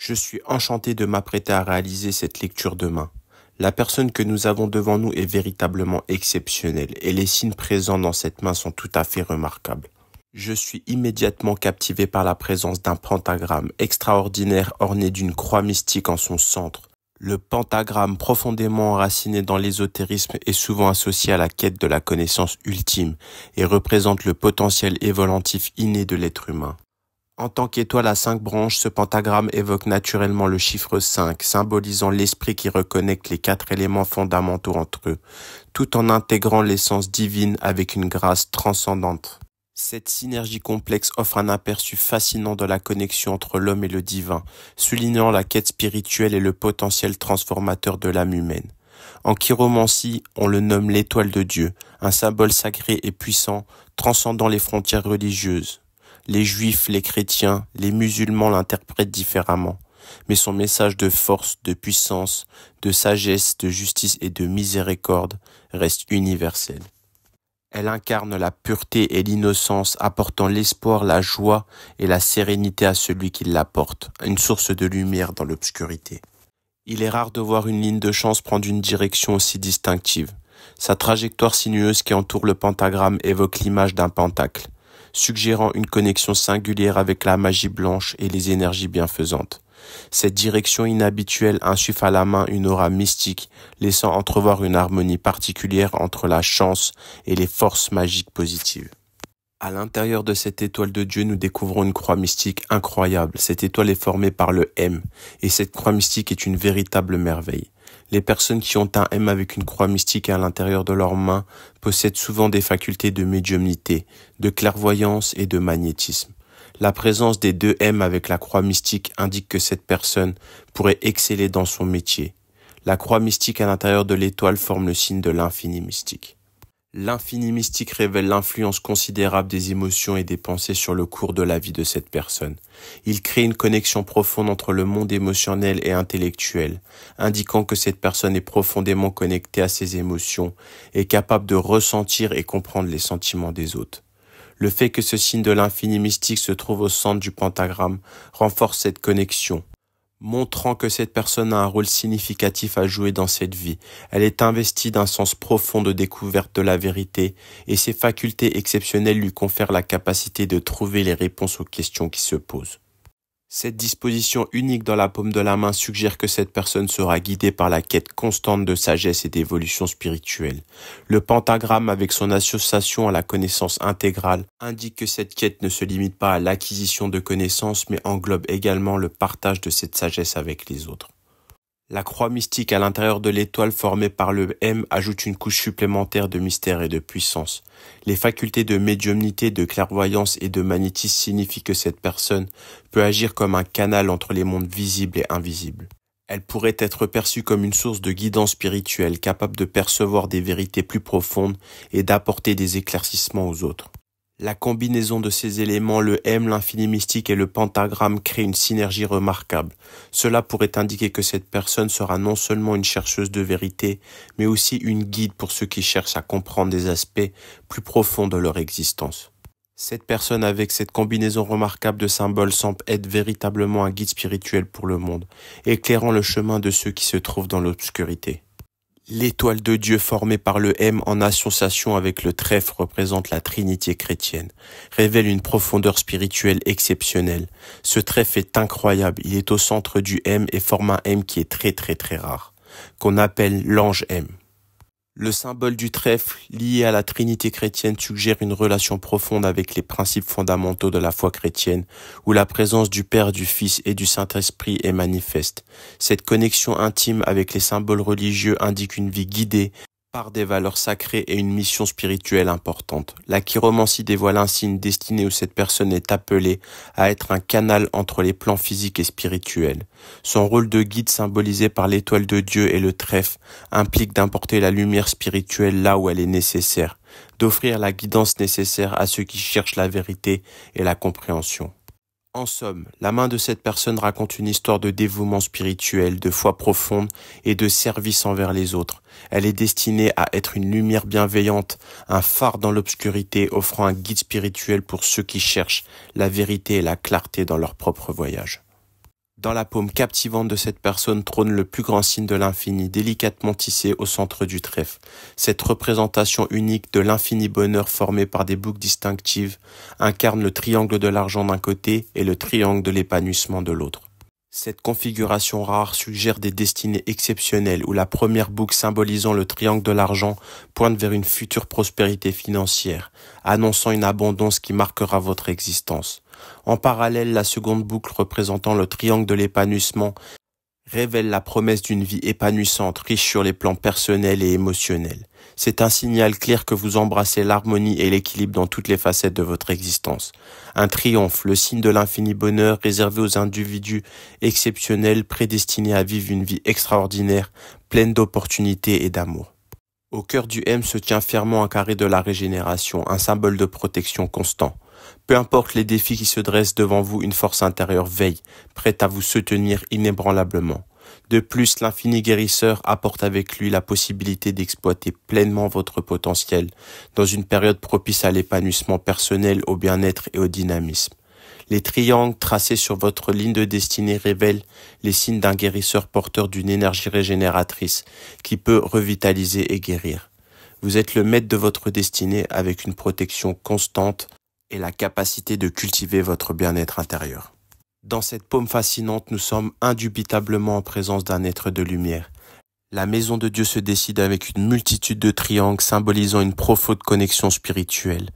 Je suis enchanté de m'apprêter à réaliser cette lecture demain. La personne que nous avons devant nous est véritablement exceptionnelle et les signes présents dans cette main sont tout à fait remarquables. Je suis immédiatement captivé par la présence d'un pentagramme extraordinaire orné d'une croix mystique en son centre. Le pentagramme profondément enraciné dans l'ésotérisme est souvent associé à la quête de la connaissance ultime et représente le potentiel évolutif inné de l'être humain. En tant qu'étoile à cinq branches, ce pentagramme évoque naturellement le chiffre 5, symbolisant l'esprit qui reconnecte les quatre éléments fondamentaux entre eux, tout en intégrant l'essence divine avec une grâce transcendante. Cette synergie complexe offre un aperçu fascinant de la connexion entre l'homme et le divin, soulignant la quête spirituelle et le potentiel transformateur de l'âme humaine. En chiromancie, on le nomme l'étoile de Dieu, un symbole sacré et puissant, transcendant les frontières religieuses. Les juifs, les chrétiens, les musulmans l'interprètent différemment, mais son message de force, de puissance, de sagesse, de justice et de miséricorde reste universel. Elle incarne la pureté et l'innocence, apportant l'espoir, la joie et la sérénité à celui qui la porte, une source de lumière dans l'obscurité. Il est rare de voir une ligne de chance prendre une direction aussi distinctive. Sa trajectoire sinueuse qui entoure le pentagramme évoque l'image d'un pentacle suggérant une connexion singulière avec la magie blanche et les énergies bienfaisantes. Cette direction inhabituelle insuffle à la main une aura mystique, laissant entrevoir une harmonie particulière entre la chance et les forces magiques positives. À l'intérieur de cette étoile de Dieu, nous découvrons une croix mystique incroyable. Cette étoile est formée par le M, et cette croix mystique est une véritable merveille. Les personnes qui ont un M avec une croix mystique à l'intérieur de leurs mains possèdent souvent des facultés de médiumnité, de clairvoyance et de magnétisme. La présence des deux M avec la croix mystique indique que cette personne pourrait exceller dans son métier. La croix mystique à l'intérieur de l'étoile forme le signe de l'infini mystique. L'infini mystique révèle l'influence considérable des émotions et des pensées sur le cours de la vie de cette personne. Il crée une connexion profonde entre le monde émotionnel et intellectuel, indiquant que cette personne est profondément connectée à ses émotions et capable de ressentir et comprendre les sentiments des autres. Le fait que ce signe de l'infini mystique se trouve au centre du pentagramme renforce cette connexion montrant que cette personne a un rôle significatif à jouer dans cette vie. Elle est investie d'un sens profond de découverte de la vérité, et ses facultés exceptionnelles lui confèrent la capacité de trouver les réponses aux questions qui se posent. Cette disposition unique dans la paume de la main suggère que cette personne sera guidée par la quête constante de sagesse et d'évolution spirituelle. Le pentagramme avec son association à la connaissance intégrale indique que cette quête ne se limite pas à l'acquisition de connaissances mais englobe également le partage de cette sagesse avec les autres. La croix mystique à l'intérieur de l'étoile formée par le M ajoute une couche supplémentaire de mystère et de puissance. Les facultés de médiumnité, de clairvoyance et de magnétisme signifient que cette personne peut agir comme un canal entre les mondes visibles et invisibles. Elle pourrait être perçue comme une source de guidance spirituelle capable de percevoir des vérités plus profondes et d'apporter des éclaircissements aux autres. La combinaison de ces éléments, le M, l'infini mystique et le pentagramme crée une synergie remarquable. Cela pourrait indiquer que cette personne sera non seulement une chercheuse de vérité, mais aussi une guide pour ceux qui cherchent à comprendre des aspects plus profonds de leur existence. Cette personne avec cette combinaison remarquable de symboles semble être véritablement un guide spirituel pour le monde, éclairant le chemin de ceux qui se trouvent dans l'obscurité. L'étoile de Dieu formée par le M en association avec le trèfle représente la Trinité chrétienne, révèle une profondeur spirituelle exceptionnelle. Ce trèfle est incroyable, il est au centre du M et forme un M qui est très très très rare, qu'on appelle l'ange M. Le symbole du trèfle lié à la Trinité chrétienne suggère une relation profonde avec les principes fondamentaux de la foi chrétienne, où la présence du Père, du Fils et du Saint-Esprit est manifeste. Cette connexion intime avec les symboles religieux indique une vie guidée par des valeurs sacrées et une mission spirituelle importante. La chiromancie dévoile ainsi une destinée où cette personne est appelée à être un canal entre les plans physiques et spirituels. Son rôle de guide symbolisé par l'étoile de Dieu et le trèfle implique d'importer la lumière spirituelle là où elle est nécessaire, d'offrir la guidance nécessaire à ceux qui cherchent la vérité et la compréhension. En somme, la main de cette personne raconte une histoire de dévouement spirituel, de foi profonde et de service envers les autres. Elle est destinée à être une lumière bienveillante, un phare dans l'obscurité, offrant un guide spirituel pour ceux qui cherchent la vérité et la clarté dans leur propre voyage. Dans la paume captivante de cette personne trône le plus grand signe de l'infini, délicatement tissé au centre du trèfle. Cette représentation unique de l'infini bonheur formé par des boucles distinctives incarne le triangle de l'argent d'un côté et le triangle de l'épanouissement de l'autre. Cette configuration rare suggère des destinées exceptionnelles où la première boucle symbolisant le triangle de l'argent pointe vers une future prospérité financière, annonçant une abondance qui marquera votre existence. En parallèle, la seconde boucle représentant le triangle de l'épanouissement révèle la promesse d'une vie épanouissante, riche sur les plans personnels et émotionnels. C'est un signal clair que vous embrassez l'harmonie et l'équilibre dans toutes les facettes de votre existence. Un triomphe, le signe de l'infini bonheur réservé aux individus exceptionnels prédestinés à vivre une vie extraordinaire, pleine d'opportunités et d'amour. Au cœur du M se tient fièrement un carré de la régénération, un symbole de protection constant. Peu importe les défis qui se dressent devant vous, une force intérieure veille, prête à vous soutenir inébranlablement. De plus, l'infini guérisseur apporte avec lui la possibilité d'exploiter pleinement votre potentiel dans une période propice à l'épanouissement personnel, au bien-être et au dynamisme. Les triangles tracés sur votre ligne de destinée révèlent les signes d'un guérisseur porteur d'une énergie régénératrice qui peut revitaliser et guérir. Vous êtes le maître de votre destinée avec une protection constante et la capacité de cultiver votre bien-être intérieur. Dans cette paume fascinante, nous sommes indubitablement en présence d'un être de lumière. La maison de Dieu se décide avec une multitude de triangles symbolisant une profonde connexion spirituelle.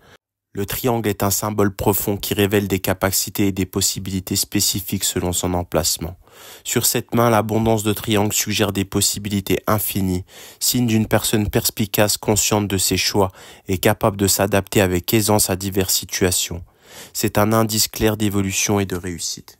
Le triangle est un symbole profond qui révèle des capacités et des possibilités spécifiques selon son emplacement. Sur cette main, l'abondance de triangles suggère des possibilités infinies, signe d'une personne perspicace, consciente de ses choix et capable de s'adapter avec aisance à diverses situations. C'est un indice clair d'évolution et de réussite.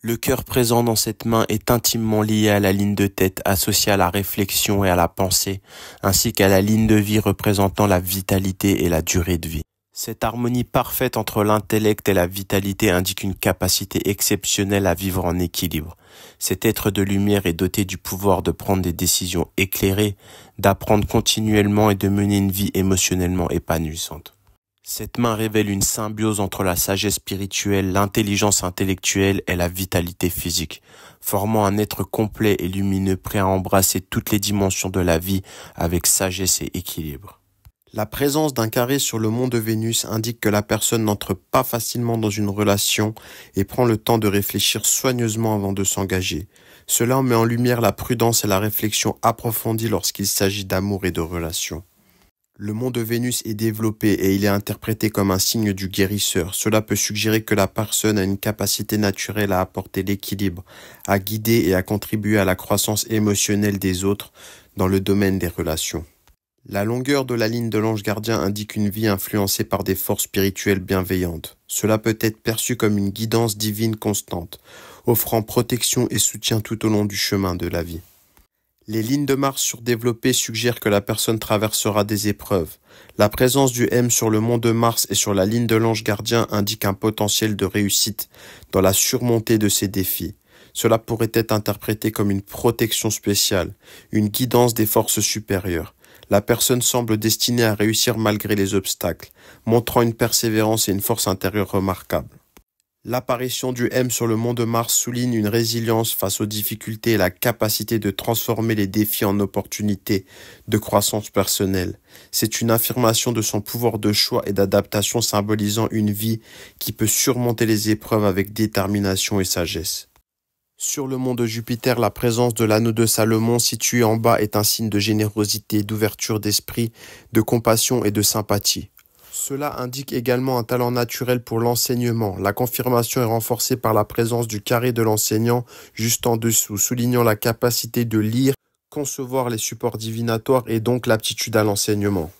Le cœur présent dans cette main est intimement lié à la ligne de tête associée à la réflexion et à la pensée, ainsi qu'à la ligne de vie représentant la vitalité et la durée de vie. Cette harmonie parfaite entre l'intellect et la vitalité indique une capacité exceptionnelle à vivre en équilibre. Cet être de lumière est doté du pouvoir de prendre des décisions éclairées, d'apprendre continuellement et de mener une vie émotionnellement épanouissante. Cette main révèle une symbiose entre la sagesse spirituelle, l'intelligence intellectuelle et la vitalité physique, formant un être complet et lumineux prêt à embrasser toutes les dimensions de la vie avec sagesse et équilibre. La présence d'un carré sur le mont de Vénus indique que la personne n'entre pas facilement dans une relation et prend le temps de réfléchir soigneusement avant de s'engager. Cela met en lumière la prudence et la réflexion approfondie lorsqu'il s'agit d'amour et de relations. Le mont de Vénus est développé et il est interprété comme un signe du guérisseur. Cela peut suggérer que la personne a une capacité naturelle à apporter l'équilibre, à guider et à contribuer à la croissance émotionnelle des autres dans le domaine des relations. La longueur de la ligne de l'ange gardien indique une vie influencée par des forces spirituelles bienveillantes. Cela peut être perçu comme une guidance divine constante, offrant protection et soutien tout au long du chemin de la vie. Les lignes de Mars surdéveloppées suggèrent que la personne traversera des épreuves. La présence du M sur le mont de Mars et sur la ligne de l'ange gardien indique un potentiel de réussite dans la surmontée de ces défis. Cela pourrait être interprété comme une protection spéciale, une guidance des forces supérieures la personne semble destinée à réussir malgré les obstacles, montrant une persévérance et une force intérieure remarquables. L'apparition du M sur le mont de Mars souligne une résilience face aux difficultés et la capacité de transformer les défis en opportunités de croissance personnelle. C'est une affirmation de son pouvoir de choix et d'adaptation symbolisant une vie qui peut surmonter les épreuves avec détermination et sagesse. Sur le mont de Jupiter, la présence de l'anneau de Salomon situé en bas est un signe de générosité, d'ouverture d'esprit, de compassion et de sympathie. Cela indique également un talent naturel pour l'enseignement. La confirmation est renforcée par la présence du carré de l'enseignant juste en dessous, soulignant la capacité de lire, concevoir les supports divinatoires et donc l'aptitude à l'enseignement.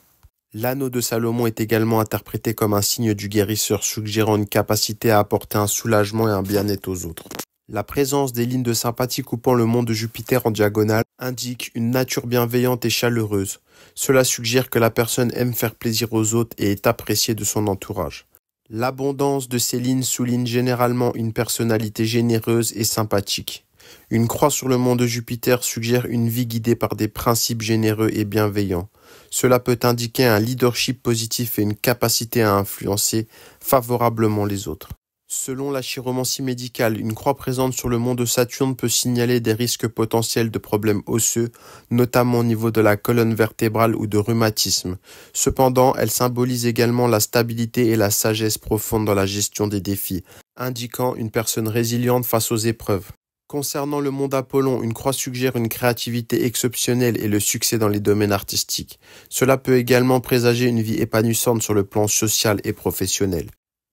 L'anneau de Salomon est également interprété comme un signe du guérisseur, suggérant une capacité à apporter un soulagement et un bien-être aux autres. La présence des lignes de sympathie coupant le monde de Jupiter en diagonale indique une nature bienveillante et chaleureuse. Cela suggère que la personne aime faire plaisir aux autres et est appréciée de son entourage. L'abondance de ces lignes souligne généralement une personnalité généreuse et sympathique. Une croix sur le monde de Jupiter suggère une vie guidée par des principes généreux et bienveillants. Cela peut indiquer un leadership positif et une capacité à influencer favorablement les autres. Selon la chiromancie médicale, une croix présente sur le mont de Saturne peut signaler des risques potentiels de problèmes osseux, notamment au niveau de la colonne vertébrale ou de rhumatisme. Cependant, elle symbolise également la stabilité et la sagesse profonde dans la gestion des défis, indiquant une personne résiliente face aux épreuves. Concernant le monde d'Apollon, une croix suggère une créativité exceptionnelle et le succès dans les domaines artistiques. Cela peut également présager une vie épanouissante sur le plan social et professionnel.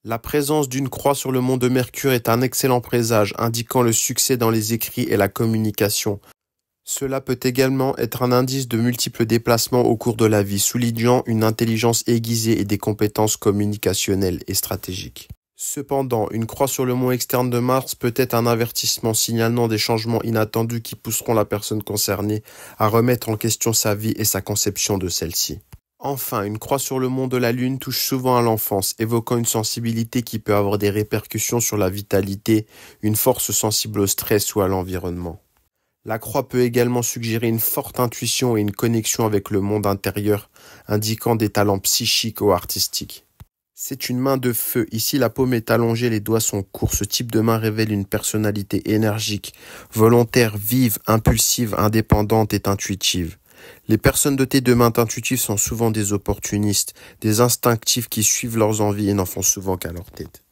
La présence d'une croix sur le mont de Mercure est un excellent présage indiquant le succès dans les écrits et la communication. Cela peut également être un indice de multiples déplacements au cours de la vie, soulignant une intelligence aiguisée et des compétences communicationnelles et stratégiques. Cependant, une croix sur le mont externe de Mars peut être un avertissement signalant des changements inattendus qui pousseront la personne concernée à remettre en question sa vie et sa conception de celle-ci. Enfin, une croix sur le monde de la Lune touche souvent à l'enfance, évoquant une sensibilité qui peut avoir des répercussions sur la vitalité, une force sensible au stress ou à l'environnement. La croix peut également suggérer une forte intuition et une connexion avec le monde intérieur, indiquant des talents psychiques ou artistiques. C'est une main de feu. Ici, la paume est allongée, les doigts sont courts. Ce type de main révèle une personnalité énergique, volontaire, vive, impulsive, indépendante et intuitive. Les personnes dotées de mains intuitives sont souvent des opportunistes, des instinctifs qui suivent leurs envies et n'en font souvent qu'à leur tête.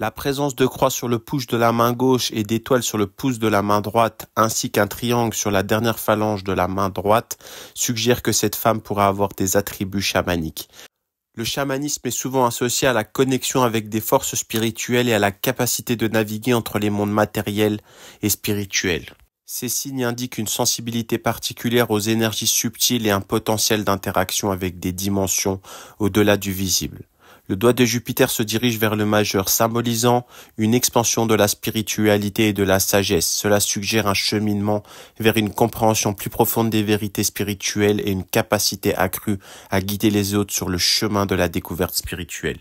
La présence de croix sur le pouce de la main gauche et d'étoiles sur le pouce de la main droite, ainsi qu'un triangle sur la dernière phalange de la main droite, suggère que cette femme pourra avoir des attributs chamaniques. Le chamanisme est souvent associé à la connexion avec des forces spirituelles et à la capacité de naviguer entre les mondes matériels et spirituels. Ces signes indiquent une sensibilité particulière aux énergies subtiles et un potentiel d'interaction avec des dimensions au-delà du visible. Le doigt de Jupiter se dirige vers le majeur, symbolisant une expansion de la spiritualité et de la sagesse. Cela suggère un cheminement vers une compréhension plus profonde des vérités spirituelles et une capacité accrue à guider les autres sur le chemin de la découverte spirituelle.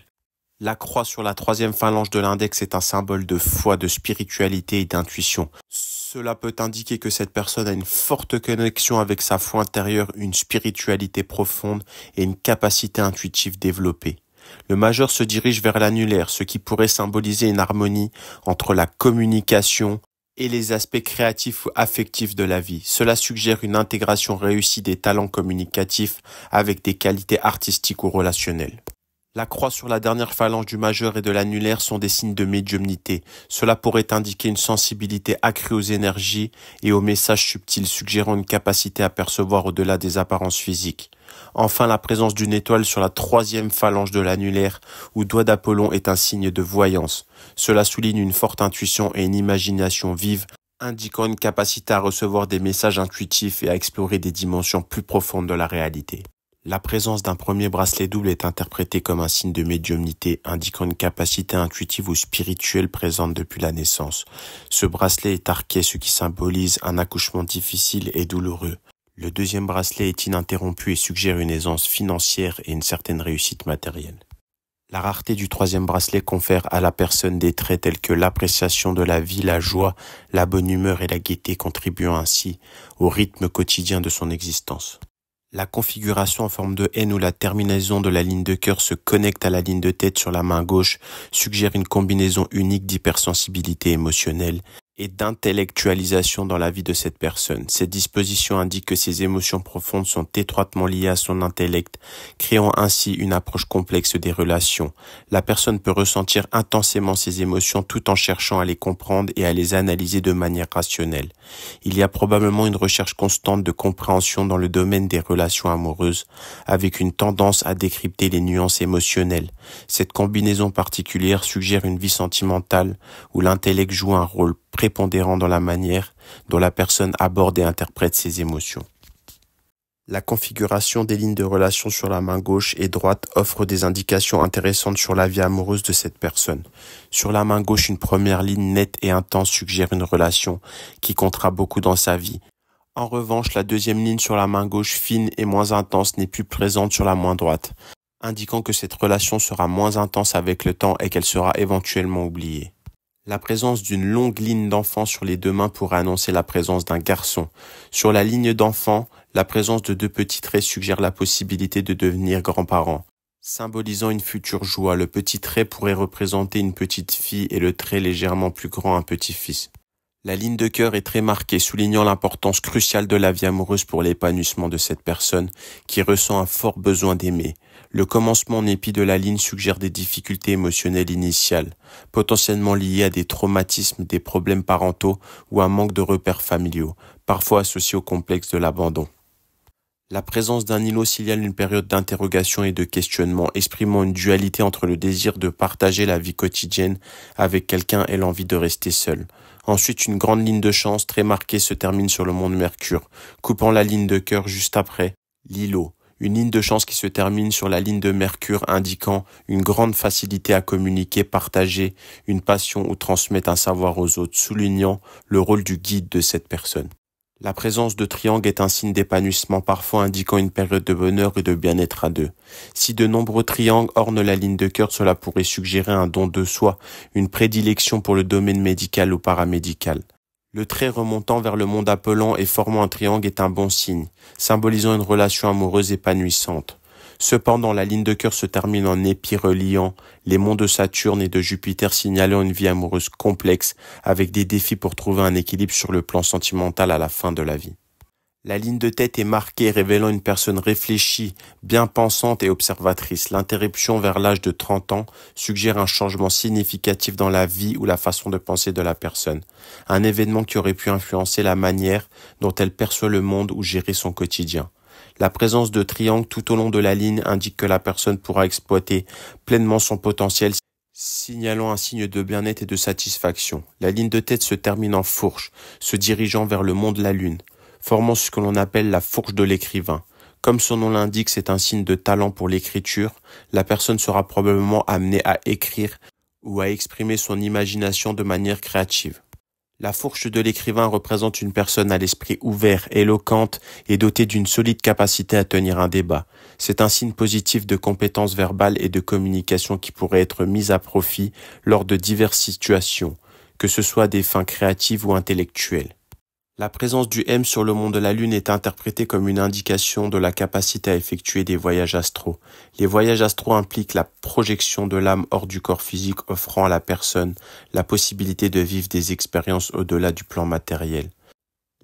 La croix sur la troisième phalange de l'index est un symbole de foi, de spiritualité et d'intuition. Cela peut indiquer que cette personne a une forte connexion avec sa foi intérieure, une spiritualité profonde et une capacité intuitive développée. Le majeur se dirige vers l'annulaire, ce qui pourrait symboliser une harmonie entre la communication et les aspects créatifs ou affectifs de la vie. Cela suggère une intégration réussie des talents communicatifs avec des qualités artistiques ou relationnelles. La croix sur la dernière phalange du majeur et de l'annulaire sont des signes de médiumnité. Cela pourrait indiquer une sensibilité accrue aux énergies et aux messages subtils suggérant une capacité à percevoir au-delà des apparences physiques. Enfin, la présence d'une étoile sur la troisième phalange de l'annulaire ou doigt d'Apollon est un signe de voyance. Cela souligne une forte intuition et une imagination vive indiquant une capacité à recevoir des messages intuitifs et à explorer des dimensions plus profondes de la réalité. La présence d'un premier bracelet double est interprétée comme un signe de médiumnité, indiquant une capacité intuitive ou spirituelle présente depuis la naissance. Ce bracelet est arqué, ce qui symbolise un accouchement difficile et douloureux. Le deuxième bracelet est ininterrompu et suggère une aisance financière et une certaine réussite matérielle. La rareté du troisième bracelet confère à la personne des traits tels que l'appréciation de la vie, la joie, la bonne humeur et la gaieté, contribuant ainsi au rythme quotidien de son existence. La configuration en forme de N où la terminaison de la ligne de cœur se connecte à la ligne de tête sur la main gauche suggère une combinaison unique d'hypersensibilité émotionnelle et d'intellectualisation dans la vie de cette personne. Cette disposition indique que ses émotions profondes sont étroitement liées à son intellect, créant ainsi une approche complexe des relations. La personne peut ressentir intensément ses émotions tout en cherchant à les comprendre et à les analyser de manière rationnelle. Il y a probablement une recherche constante de compréhension dans le domaine des relations amoureuses, avec une tendance à décrypter les nuances émotionnelles. Cette combinaison particulière suggère une vie sentimentale où l'intellect joue un rôle pré dans la manière dont la personne aborde et interprète ses émotions. La configuration des lignes de relation sur la main gauche et droite offre des indications intéressantes sur la vie amoureuse de cette personne. Sur la main gauche, une première ligne nette et intense suggère une relation qui comptera beaucoup dans sa vie. En revanche, la deuxième ligne sur la main gauche fine et moins intense n'est plus présente sur la main droite, indiquant que cette relation sera moins intense avec le temps et qu'elle sera éventuellement oubliée. La présence d'une longue ligne d'enfants sur les deux mains pourrait annoncer la présence d'un garçon. Sur la ligne d'enfants, la présence de deux petits traits suggère la possibilité de devenir grand parents Symbolisant une future joie, le petit trait pourrait représenter une petite fille et le trait légèrement plus grand un petit-fils. La ligne de cœur est très marquée, soulignant l'importance cruciale de la vie amoureuse pour l'épanouissement de cette personne qui ressent un fort besoin d'aimer. Le commencement en épi de la ligne suggère des difficultés émotionnelles initiales, potentiellement liées à des traumatismes, des problèmes parentaux ou un manque de repères familiaux, parfois associés au complexe de l'abandon. La présence d'un îlot signale une période d'interrogation et de questionnement, exprimant une dualité entre le désir de partager la vie quotidienne avec quelqu'un et l'envie de rester seul. Ensuite, une grande ligne de chance très marquée se termine sur le monde Mercure, coupant la ligne de cœur juste après l'îlot une ligne de chance qui se termine sur la ligne de Mercure indiquant une grande facilité à communiquer, partager une passion ou transmettre un savoir aux autres, soulignant le rôle du guide de cette personne. La présence de triangle est un signe d'épanouissement parfois indiquant une période de bonheur et de bien-être à deux. Si de nombreux triangles ornent la ligne de cœur, cela pourrait suggérer un don de soi, une prédilection pour le domaine médical ou paramédical. Le trait remontant vers le monde appelant et formant un triangle est un bon signe, symbolisant une relation amoureuse épanouissante. Cependant, la ligne de cœur se termine en épi reliant les monts de Saturne et de Jupiter signalant une vie amoureuse complexe avec des défis pour trouver un équilibre sur le plan sentimental à la fin de la vie. La ligne de tête est marquée révélant une personne réfléchie, bien pensante et observatrice. L'interruption vers l'âge de 30 ans suggère un changement significatif dans la vie ou la façon de penser de la personne. Un événement qui aurait pu influencer la manière dont elle perçoit le monde ou gérer son quotidien. La présence de triangles tout au long de la ligne indique que la personne pourra exploiter pleinement son potentiel signalant un signe de bien-être et de satisfaction. La ligne de tête se termine en fourche, se dirigeant vers le monde de la lune formant ce que l'on appelle la fourche de l'écrivain. Comme son nom l'indique, c'est un signe de talent pour l'écriture. La personne sera probablement amenée à écrire ou à exprimer son imagination de manière créative. La fourche de l'écrivain représente une personne à l'esprit ouvert, éloquente et dotée d'une solide capacité à tenir un débat. C'est un signe positif de compétences verbales et de communication qui pourrait être mise à profit lors de diverses situations, que ce soit des fins créatives ou intellectuelles. La présence du M sur le monde de la Lune est interprétée comme une indication de la capacité à effectuer des voyages astraux. Les voyages astraux impliquent la projection de l'âme hors du corps physique offrant à la personne la possibilité de vivre des expériences au-delà du plan matériel.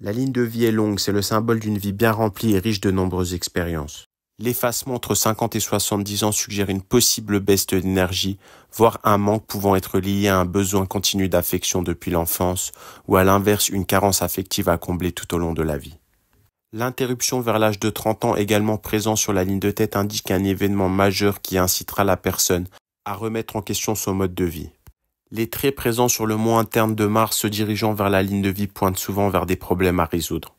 La ligne de vie est longue, c'est le symbole d'une vie bien remplie et riche de nombreuses expériences. L'effacement entre 50 et 70 ans suggère une possible baisse d'énergie, voire un manque pouvant être lié à un besoin continu d'affection depuis l'enfance, ou à l'inverse une carence affective à combler tout au long de la vie. L'interruption vers l'âge de 30 ans également présent sur la ligne de tête indique un événement majeur qui incitera la personne à remettre en question son mode de vie. Les traits présents sur le mot interne de Mars se dirigeant vers la ligne de vie pointent souvent vers des problèmes à résoudre.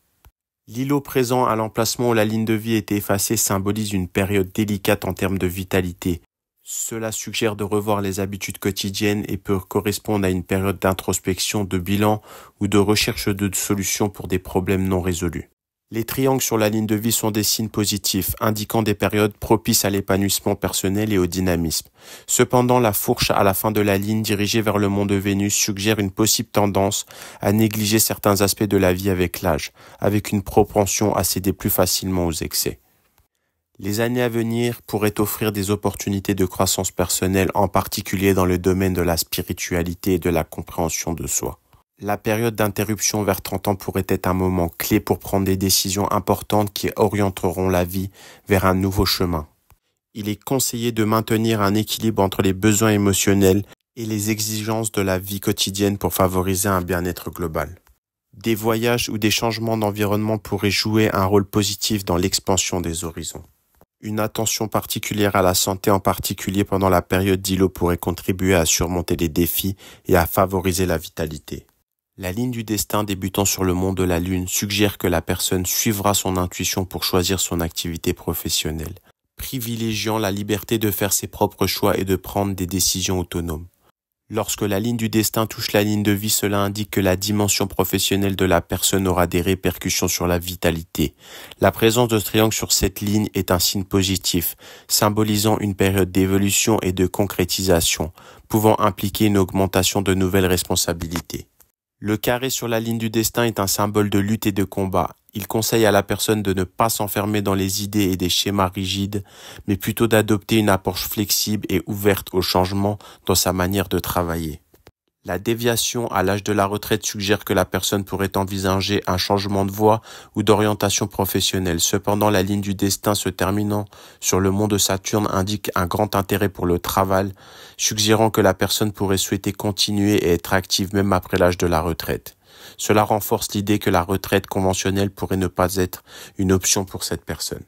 L'îlot présent à l'emplacement où la ligne de vie était effacée symbolise une période délicate en termes de vitalité. Cela suggère de revoir les habitudes quotidiennes et peut correspondre à une période d'introspection, de bilan ou de recherche de solutions pour des problèmes non résolus. Les triangles sur la ligne de vie sont des signes positifs, indiquant des périodes propices à l'épanouissement personnel et au dynamisme. Cependant, la fourche à la fin de la ligne dirigée vers le monde de Vénus suggère une possible tendance à négliger certains aspects de la vie avec l'âge, avec une propension à céder plus facilement aux excès. Les années à venir pourraient offrir des opportunités de croissance personnelle, en particulier dans le domaine de la spiritualité et de la compréhension de soi. La période d'interruption vers 30 ans pourrait être un moment clé pour prendre des décisions importantes qui orienteront la vie vers un nouveau chemin. Il est conseillé de maintenir un équilibre entre les besoins émotionnels et les exigences de la vie quotidienne pour favoriser un bien-être global. Des voyages ou des changements d'environnement pourraient jouer un rôle positif dans l'expansion des horizons. Une attention particulière à la santé en particulier pendant la période d'îlot pourrait contribuer à surmonter les défis et à favoriser la vitalité. La ligne du destin débutant sur le monde de la Lune suggère que la personne suivra son intuition pour choisir son activité professionnelle, privilégiant la liberté de faire ses propres choix et de prendre des décisions autonomes. Lorsque la ligne du destin touche la ligne de vie, cela indique que la dimension professionnelle de la personne aura des répercussions sur la vitalité. La présence de ce triangle sur cette ligne est un signe positif, symbolisant une période d'évolution et de concrétisation, pouvant impliquer une augmentation de nouvelles responsabilités. Le carré sur la ligne du destin est un symbole de lutte et de combat. Il conseille à la personne de ne pas s'enfermer dans les idées et des schémas rigides, mais plutôt d'adopter une approche flexible et ouverte au changement dans sa manière de travailler. La déviation à l'âge de la retraite suggère que la personne pourrait envisager un changement de voie ou d'orientation professionnelle. Cependant, la ligne du destin se terminant sur le mont de Saturne indique un grand intérêt pour le travail, suggérant que la personne pourrait souhaiter continuer et être active même après l'âge de la retraite. Cela renforce l'idée que la retraite conventionnelle pourrait ne pas être une option pour cette personne.